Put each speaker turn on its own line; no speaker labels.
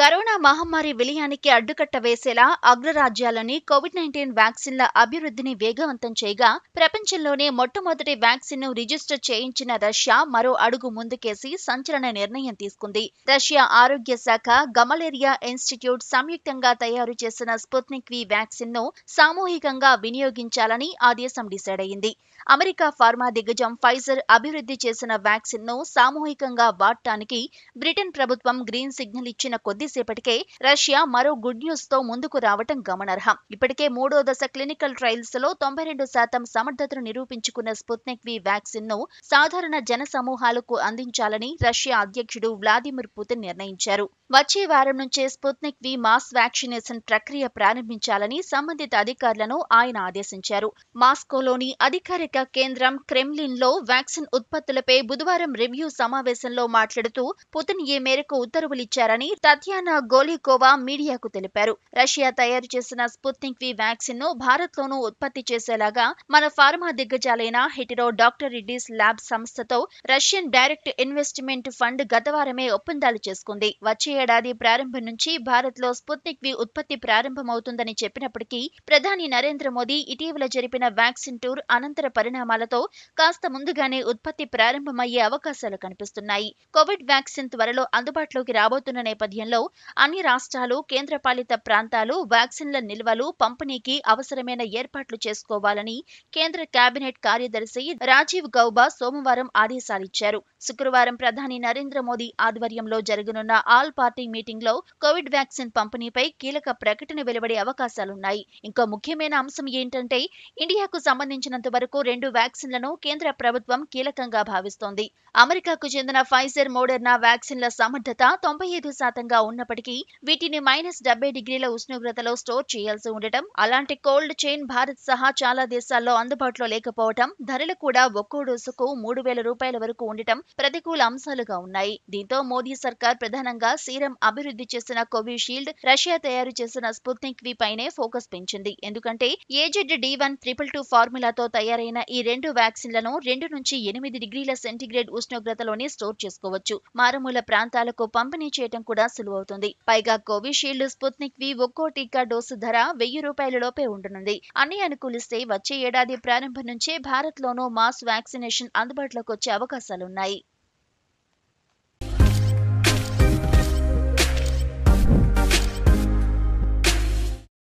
corona మహమ్మారి విలయానికి అడ్డుకట్ట వేసేలా అగ్రరాజ్యాలని Covid nineteen వ్యాక్సిన్ల అభివృద్ధిని వేగవంతం చేయగా ప్రపంచంలోనే మొట్టమొదటి వ్యాక్సిన్ను రిజిస్టర్ చేయించిన రష్యా మరో అడుగు ముందుకేసి సంచలన నిర్ణయం తీసుకుంది రష్యా ఆరోగ్య శాఖ గమలేరియా ఇన్స్టిట్యూట్ సంయుక్తంగా తయారు చేసిన స్పుత్నిక్ వి వ్యాక్సిన్ను సామూహికంగా వినియోగించాలని ఆదేశం డిసైడ్ అయింది అమెరికా ఫార్మా దిగ్గజం ఫైజర్ అభివృద్ధి చేసిన వ్యాక్సిన్ను సామూహికంగా వాడటానికి బ్రిటన్ ప్రభుత్వం గ్రీన్ సిగ్నల్ ఇచ్చిన కొద్ది కొద్దిసేపటికే రష్యా మరో గుడ్ న్యూస్ తో ముందుకు రావటం గమనార్హం ఇప్పటికే మూడో దశ క్లినికల్ ట్రయల్స్ లో తొంభై రెండు శాతం సమర్థతను నిరూపించుకున్న స్పుత్నిక్ వి వ్యాక్సిన్ ను సాధారణ జన సమూహాలకు అందించాలని రష్యా అధ్యక్షుడు వ్లాదిమిర్ పుతిన్ నిర్ణయించారు వచ్చే వారం నుంచే స్పుత్నిక్ వి మాస్ వ్యాక్సినేషన్ ప్రక్రియ ప్రారంభించాలని సంబంధిత అధికారులను ఆయన ఆదేశించారు మాస్కోలోని అధికారిక కేంద్రం క్రెమ్లిన్ లో వ్యాక్సిన్ ఉత్పత్తులపై బుధవారం రివ్యూ సమావేశంలో మాట్లాడుతూ పుతిన్ ఈ మేరకు ఉత్తర్వులిచ్చారని తథ్య టయానా గోలికోవా మీడియాకు తెలిపారు రష్యా తయారు చేసిన స్పుత్నిక్ వి వ్యాక్సిన్ ను భారత్ లోనూ ఉత్పత్తి చేసేలాగా మన ఫార్మా దిగ్గజాలైన హిటిరో డాక్టర్ రెడ్డిస్ ల్యాబ్ సంస్థతో రష్యన్ డైరెక్ట్ ఇన్వెస్ట్మెంట్ ఫండ్ గతవారమే ఒప్పందాలు చేసుకుంది వచ్చే ఏడాది ప్రారంభం నుంచి భారత్లో స్పుత్నిక్ వి ఉత్పత్తి ప్రారంభమవుతుందని చెప్పినప్పటికీ ప్రధాని నరేంద్ర మోదీ ఇటీవల జరిపిన వ్యాక్సిన్ టూర్ అనంతర పరిణామాలతో కాస్త ముందుగానే ఉత్పత్తి ప్రారంభమయ్యే అవకాశాలు కనిపిస్తున్నాయి కోవిడ్ వ్యాక్సిన్ త్వరలో అందుబాటులోకి రాబోతున్న నేపథ్యంలో అన్ని రాష్ట్రాలు కేంద్రపాలిత ప్రాంతాలు వ్యాక్సిన్ల నిల్వలు పంపిణీకి అవసరమైన ఏర్పాట్లు చేసుకోవాలని కేంద్ర కేబినెట్ కార్యదర్శి రాజీవ్ గౌబా సోమవారం ఆదేశాలిచ్చారు శుక్రవారం ప్రధాని నరేంద్ర మోదీ ఆధ్వర్యంలో జరగనున్న ఆల్ పార్టీ మీటింగ్ లో కోవిడ్ వ్యాక్సిన్ పంపిణీపై కీలక ప్రకటన వెలువడే అవకాశాలున్నాయి ఇంకో ముఖ్యమైన అంశం ఏంటంటే ఇండియాకు సంబంధించినంత వరకు రెండు వ్యాక్సిన్లను కేంద్ర ప్రభుత్వం కీలకంగా భావిస్తోంది అమెరికాకు చెందిన ఫైజర్ మోడర్నా వ్యాక్సిన్ల సమర్థత తొంభై ఐదు శాతంగా ఉంది ఉన్నప్పటికీ వీటిని మైనస్ డెబ్బై డిగ్రీల ఉష్ణోగ్రతలో స్టోర్ చేయాల్సి ఉండటం అలాంటి కోల్డ్ చైన్ భారత్ సహా చాలా దేశాల్లో అందుబాటులో లేకపోవటం ధరలు కూడా ఒక్కో డోసుకు మూడు వేల రూపాయల వరకు ఉండటం ప్రతికూల అంశాలుగా ఉన్నాయి దీంతో మోదీ సర్కార్ ప్రధానంగా సీరం అభివృద్ధి చేసిన కోవిషీల్డ్ రష్యా తయారు చేసిన స్పుత్నిక్ వి పైనే ఫోకస్ పెంచింది ఎందుకంటే AZ D one triple two ఫార్ములాతో తయారైన ఈ రెండు వ్యాక్సిన్లను రెండు నుంచి ఎనిమిది డిగ్రీల సెంటిగ్రేడ్ ఉష్ణోగ్రతలోనే స్టోర్ చేసుకోవచ్చు మారుమూల ప్రాంతాలకు పంపిణీ చేయడం కూడా సులువు అవుతుంది పైగా కోవిషీల్డ్ స్పుత్నిక్ వి ఒక్కో టీకా డోసు ధర వెయ్యి రూపాయల లోపే ఉండనుంది అన్ని అనుకూలిస్తే వచ్చే ఏడాది ప్రారంభం నుంచే భారత్లోనూ మాస్ వ్యాక్సినేషన్ అందుబాటులోకి వచ్చే అవకాశాలున్నాయి